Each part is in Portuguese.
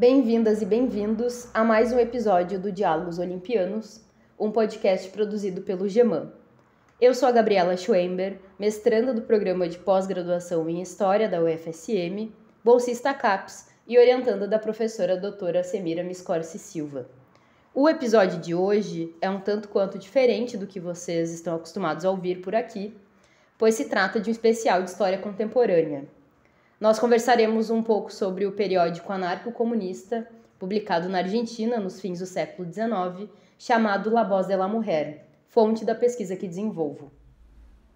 Bem-vindas e bem-vindos a mais um episódio do Diálogos Olimpianos, um podcast produzido pelo GEMAN. Eu sou a Gabriela Schwember, mestranda do programa de pós-graduação em História da UFSM, bolsista CAPES e orientanda da professora doutora Semira Miscorce Silva. O episódio de hoje é um tanto quanto diferente do que vocês estão acostumados a ouvir por aqui, pois se trata de um especial de história contemporânea. Nós conversaremos um pouco sobre o periódico anarco-comunista, publicado na Argentina nos fins do século XIX, chamado La Voz de la Mujer, fonte da pesquisa que desenvolvo.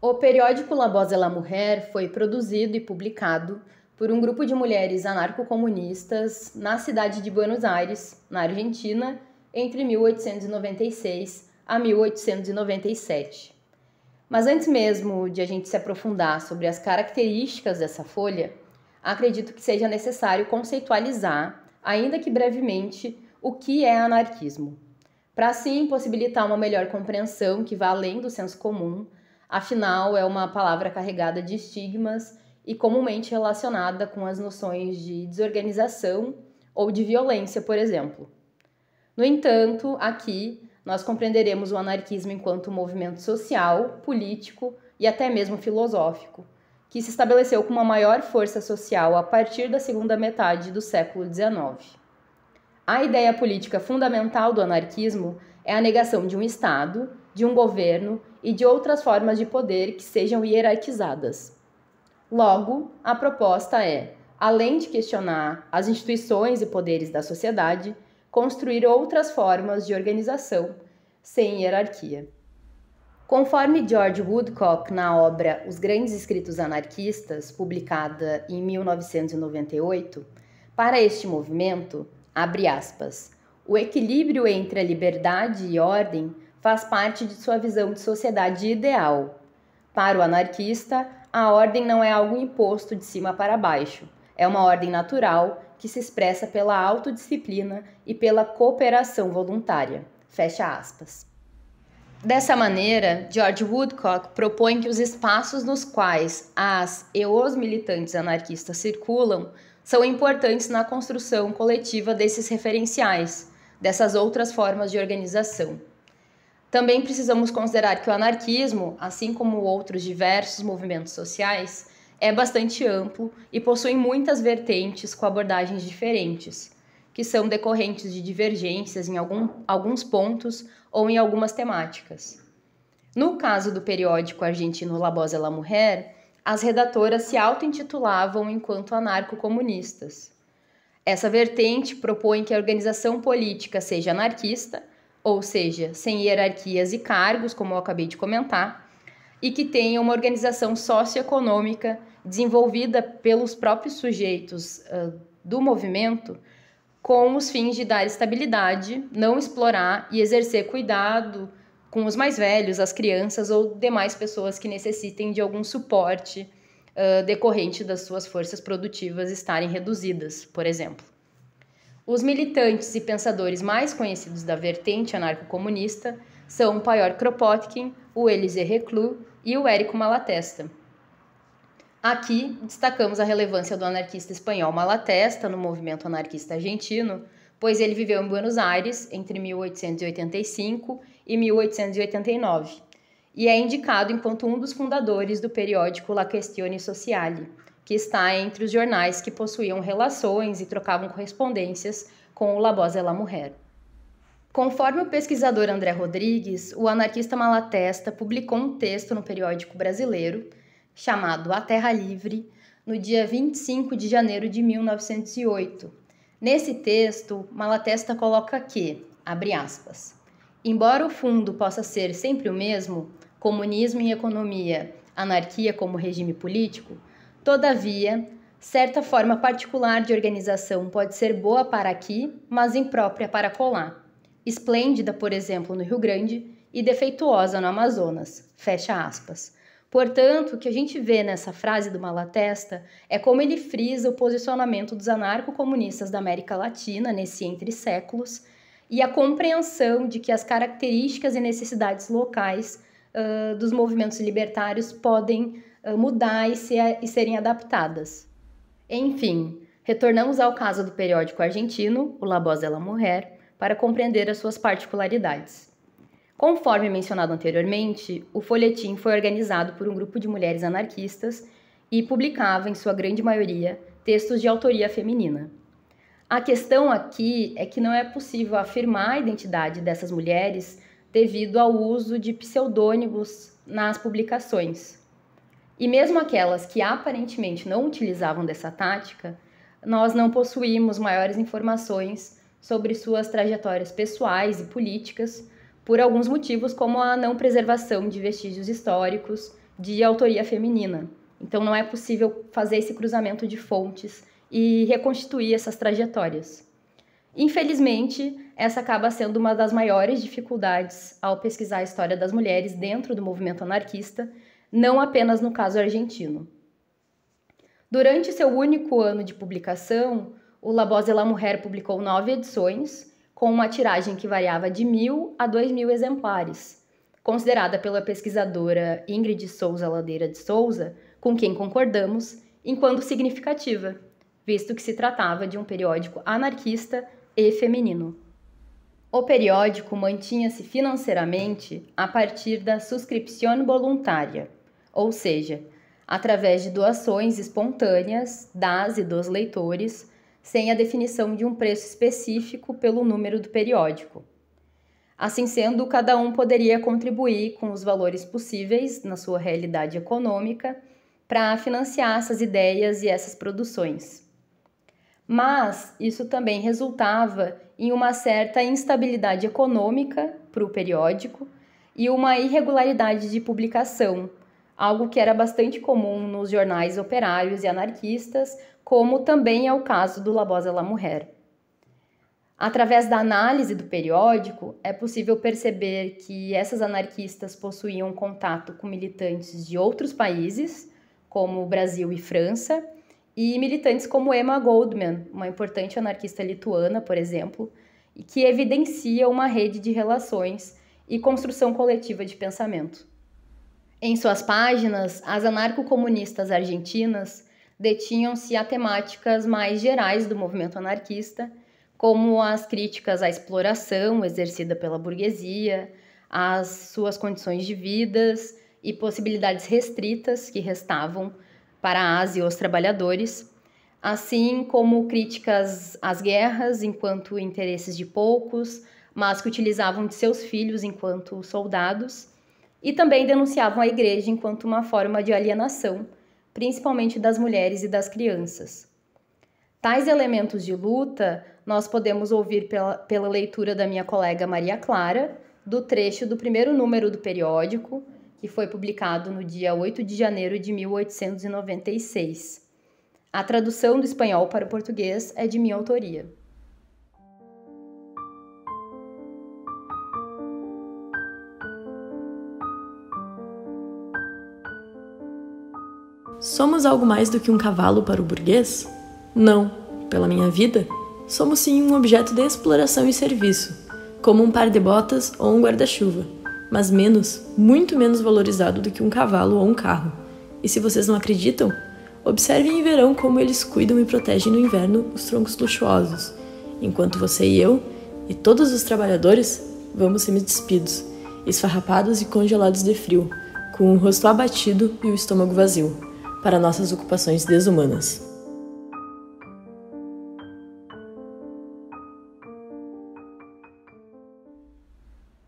O periódico La Voz de la Mujer foi produzido e publicado por um grupo de mulheres anarco-comunistas na cidade de Buenos Aires, na Argentina, entre 1896 a 1897. Mas antes mesmo de a gente se aprofundar sobre as características dessa folha, acredito que seja necessário conceitualizar, ainda que brevemente, o que é anarquismo, para assim possibilitar uma melhor compreensão que vá além do senso comum, afinal, é uma palavra carregada de estigmas e comumente relacionada com as noções de desorganização ou de violência, por exemplo. No entanto, aqui nós compreenderemos o anarquismo enquanto movimento social, político e até mesmo filosófico que se estabeleceu com uma maior força social a partir da segunda metade do século XIX. A ideia política fundamental do anarquismo é a negação de um Estado, de um governo e de outras formas de poder que sejam hierarquizadas. Logo, a proposta é, além de questionar as instituições e poderes da sociedade, construir outras formas de organização sem hierarquia. Conforme George Woodcock na obra Os Grandes Escritos Anarquistas, publicada em 1998, para este movimento, abre aspas, o equilíbrio entre a liberdade e ordem faz parte de sua visão de sociedade ideal. Para o anarquista, a ordem não é algo imposto de cima para baixo, é uma ordem natural que se expressa pela autodisciplina e pela cooperação voluntária. Fecha aspas. Dessa maneira, George Woodcock propõe que os espaços nos quais as e os militantes anarquistas circulam são importantes na construção coletiva desses referenciais, dessas outras formas de organização. Também precisamos considerar que o anarquismo, assim como outros diversos movimentos sociais, é bastante amplo e possui muitas vertentes com abordagens diferentes que são decorrentes de divergências em algum, alguns pontos ou em algumas temáticas. No caso do periódico argentino La Voz de la Mujer, as redatoras se auto-intitulavam enquanto anarco-comunistas. Essa vertente propõe que a organização política seja anarquista, ou seja, sem hierarquias e cargos, como eu acabei de comentar, e que tenha uma organização socioeconômica desenvolvida pelos próprios sujeitos uh, do movimento com os fins de dar estabilidade, não explorar e exercer cuidado com os mais velhos, as crianças ou demais pessoas que necessitem de algum suporte uh, decorrente das suas forças produtivas estarem reduzidas, por exemplo. Os militantes e pensadores mais conhecidos da vertente anarco-comunista são o Paior Kropotkin, o Élisée Reclus e o Érico Malatesta. Aqui destacamos a relevância do anarquista espanhol Malatesta no movimento anarquista argentino, pois ele viveu em Buenos Aires entre 1885 e 1889 e é indicado enquanto um dos fundadores do periódico La Questione Sociale, que está entre os jornais que possuíam relações e trocavam correspondências com o La Voz de la Mujer. Conforme o pesquisador André Rodrigues, o anarquista Malatesta publicou um texto no periódico brasileiro chamado A Terra Livre, no dia 25 de janeiro de 1908. Nesse texto, Malatesta coloca que, abre aspas, embora o fundo possa ser sempre o mesmo, comunismo em economia, anarquia como regime político, todavia, certa forma particular de organização pode ser boa para aqui, mas imprópria para colar. Esplêndida, por exemplo, no Rio Grande e defeituosa no Amazonas. Fecha aspas. Portanto, o que a gente vê nessa frase do Malatesta é como ele frisa o posicionamento dos anarco-comunistas da América Latina nesse entre séculos e a compreensão de que as características e necessidades locais uh, dos movimentos libertários podem uh, mudar e, e serem adaptadas. Enfim, retornamos ao caso do periódico argentino, o La Voz de la Mujer, para compreender as suas particularidades. Conforme mencionado anteriormente, o folhetim foi organizado por um grupo de mulheres anarquistas e publicava, em sua grande maioria, textos de autoria feminina. A questão aqui é que não é possível afirmar a identidade dessas mulheres devido ao uso de pseudônimos nas publicações. E mesmo aquelas que aparentemente não utilizavam dessa tática, nós não possuímos maiores informações sobre suas trajetórias pessoais e políticas por alguns motivos, como a não preservação de vestígios históricos de autoria feminina. Então, não é possível fazer esse cruzamento de fontes e reconstituir essas trajetórias. Infelizmente, essa acaba sendo uma das maiores dificuldades ao pesquisar a história das mulheres dentro do movimento anarquista, não apenas no caso argentino. Durante seu único ano de publicação, o La Voz de la Mujer publicou nove edições com uma tiragem que variava de mil a dois mil exemplares, considerada pela pesquisadora Ingrid Souza Ladeira de Souza, com quem concordamos, enquanto significativa, visto que se tratava de um periódico anarquista e feminino. O periódico mantinha-se financeiramente a partir da subscrição voluntária, ou seja, através de doações espontâneas das e dos leitores sem a definição de um preço específico pelo número do periódico. Assim sendo, cada um poderia contribuir com os valores possíveis na sua realidade econômica para financiar essas ideias e essas produções. Mas isso também resultava em uma certa instabilidade econômica para o periódico e uma irregularidade de publicação, algo que era bastante comum nos jornais operários e anarquistas, como também é o caso do La Labosa La Mujer. Através da análise do periódico, é possível perceber que essas anarquistas possuíam contato com militantes de outros países, como Brasil e França, e militantes como Emma Goldman, uma importante anarquista lituana, por exemplo, e que evidencia uma rede de relações e construção coletiva de pensamento. Em suas páginas, as anarco-comunistas argentinas detinham-se a temáticas mais gerais do movimento anarquista, como as críticas à exploração exercida pela burguesia, às suas condições de vidas e possibilidades restritas que restavam para as e os trabalhadores, assim como críticas às guerras enquanto interesses de poucos, mas que utilizavam de seus filhos enquanto soldados e também denunciavam a igreja enquanto uma forma de alienação, principalmente das mulheres e das crianças. Tais elementos de luta nós podemos ouvir pela, pela leitura da minha colega Maria Clara, do trecho do primeiro número do periódico, que foi publicado no dia 8 de janeiro de 1896. A tradução do espanhol para o português é de minha autoria. Somos algo mais do que um cavalo para o burguês? Não, pela minha vida, somos sim um objeto de exploração e serviço, como um par de botas ou um guarda-chuva, mas menos, muito menos valorizado do que um cavalo ou um carro. E se vocês não acreditam, observem em verão como eles cuidam e protegem no inverno os troncos luxuosos, enquanto você e eu, e todos os trabalhadores, vamos ser despidos esfarrapados e congelados de frio, com o rosto abatido e o estômago vazio para nossas ocupações desumanas.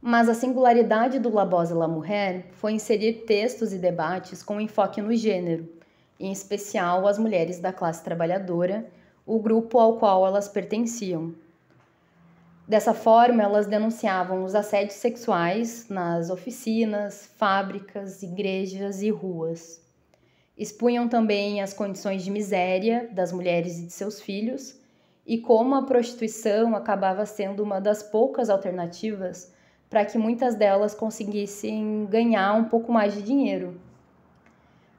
Mas a singularidade do La Bosse La Mujer foi inserir textos e debates com enfoque no gênero, em especial as mulheres da classe trabalhadora, o grupo ao qual elas pertenciam. Dessa forma, elas denunciavam os assédios sexuais nas oficinas, fábricas, igrejas e ruas. Expunham também as condições de miséria das mulheres e de seus filhos e como a prostituição acabava sendo uma das poucas alternativas para que muitas delas conseguissem ganhar um pouco mais de dinheiro.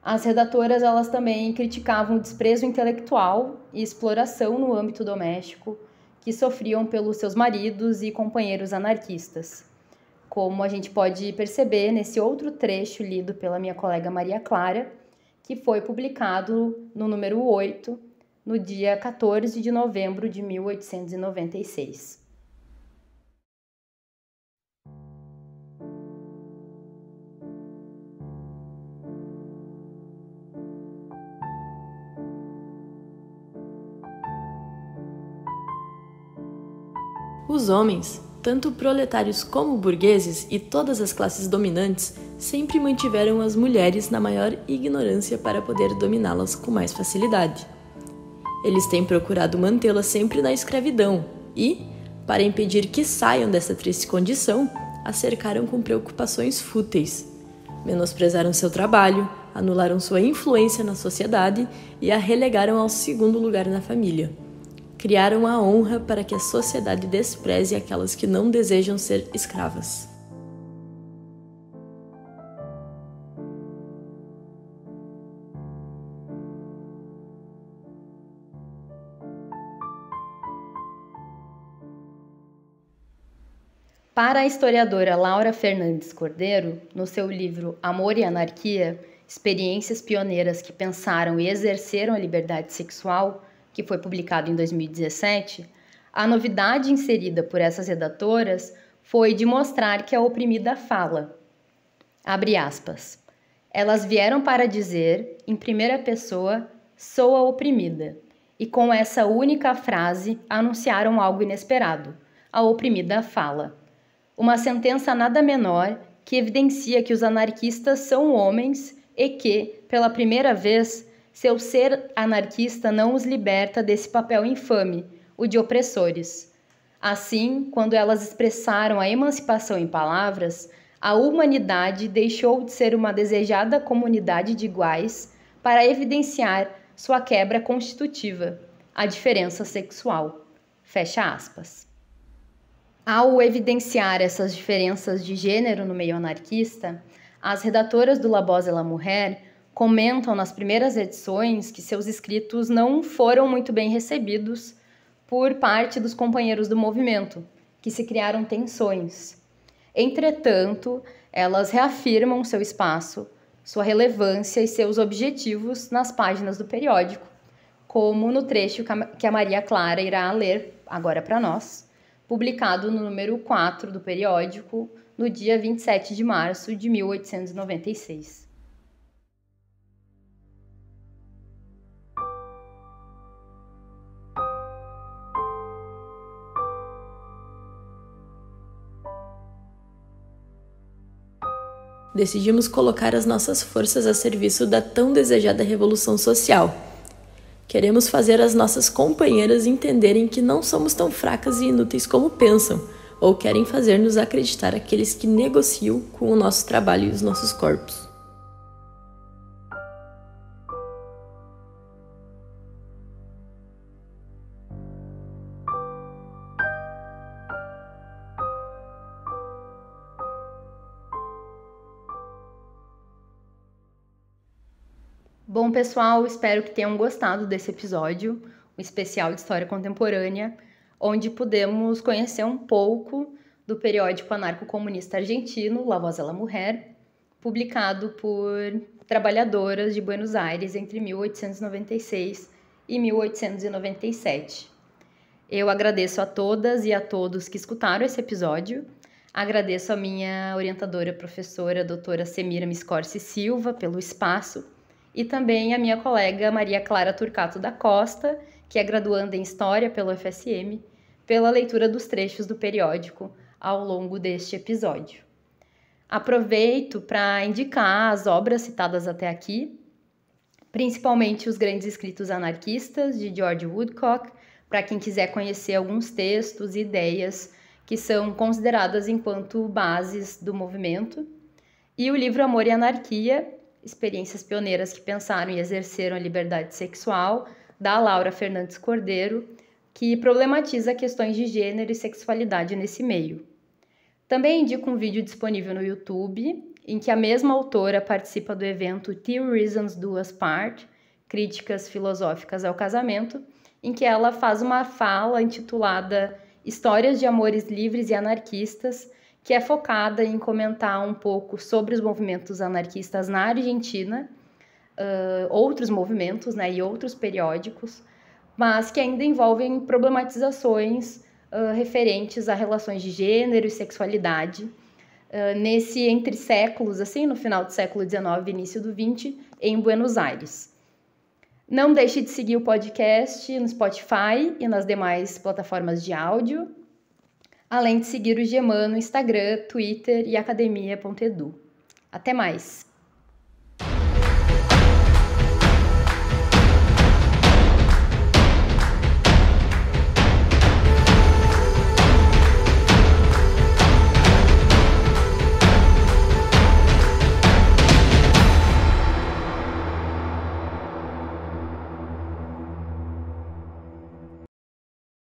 As redatoras elas também criticavam o desprezo intelectual e exploração no âmbito doméstico que sofriam pelos seus maridos e companheiros anarquistas. Como a gente pode perceber nesse outro trecho lido pela minha colega Maria Clara, que foi publicado no número 8, no dia 14 de novembro de 1896. Os homens tanto proletários como burgueses e todas as classes dominantes sempre mantiveram as mulheres na maior ignorância para poder dominá-las com mais facilidade. Eles têm procurado mantê-las sempre na escravidão e, para impedir que saiam dessa triste condição, a cercaram com preocupações fúteis. Menosprezaram seu trabalho, anularam sua influência na sociedade e a relegaram ao segundo lugar na família criaram a honra para que a sociedade despreze aquelas que não desejam ser escravas. Para a historiadora Laura Fernandes Cordeiro, no seu livro Amor e Anarquia: Experiências Pioneiras que Pensaram e Exerceram a Liberdade Sexual, que foi publicado em 2017, a novidade inserida por essas redatoras foi de mostrar que a oprimida fala. Abre aspas. Elas vieram para dizer, em primeira pessoa, sou a oprimida. E com essa única frase anunciaram algo inesperado. A oprimida fala. Uma sentença nada menor que evidencia que os anarquistas são homens e que, pela primeira vez, seu ser anarquista não os liberta desse papel infame, o de opressores. Assim, quando elas expressaram a emancipação em palavras, a humanidade deixou de ser uma desejada comunidade de iguais para evidenciar sua quebra constitutiva, a diferença sexual. Fecha aspas. Ao evidenciar essas diferenças de gênero no meio anarquista, as redatoras do La et la Mujer comentam nas primeiras edições que seus escritos não foram muito bem recebidos por parte dos companheiros do movimento, que se criaram tensões. Entretanto, elas reafirmam seu espaço, sua relevância e seus objetivos nas páginas do periódico, como no trecho que a Maria Clara irá ler agora para nós, publicado no número 4 do periódico, no dia 27 de março de 1896. decidimos colocar as nossas forças a serviço da tão desejada revolução social. Queremos fazer as nossas companheiras entenderem que não somos tão fracas e inúteis como pensam, ou querem fazer-nos acreditar aqueles que negociam com o nosso trabalho e os nossos corpos. Bom, pessoal, espero que tenham gostado desse episódio, um especial de história contemporânea, onde pudemos conhecer um pouco do periódico anarco-comunista argentino La Voz de la Mujer, publicado por trabalhadoras de Buenos Aires entre 1896 e 1897. Eu agradeço a todas e a todos que escutaram esse episódio. Agradeço a minha orientadora, professora, doutora Semira Miscorce Silva, pelo espaço e também a minha colega Maria Clara Turcato da Costa, que é graduanda em História pelo FSM, pela leitura dos trechos do periódico ao longo deste episódio. Aproveito para indicar as obras citadas até aqui, principalmente os grandes escritos anarquistas de George Woodcock, para quem quiser conhecer alguns textos e ideias que são consideradas enquanto bases do movimento, e o livro Amor e Anarquia, experiências pioneiras que pensaram e exerceram a liberdade sexual, da Laura Fernandes Cordeiro, que problematiza questões de gênero e sexualidade nesse meio. Também indico um vídeo disponível no YouTube, em que a mesma autora participa do evento Two Reasons Duas Part, Críticas Filosóficas ao Casamento, em que ela faz uma fala intitulada Histórias de Amores Livres e Anarquistas, que é focada em comentar um pouco sobre os movimentos anarquistas na Argentina, uh, outros movimentos né, e outros periódicos, mas que ainda envolvem problematizações uh, referentes a relações de gênero e sexualidade. Uh, nesse entre séculos, assim, no final do século XIX e início do XX, em Buenos Aires. Não deixe de seguir o podcast no Spotify e nas demais plataformas de áudio além de seguir o Gemã no Instagram, Twitter e academia.edu. Até mais!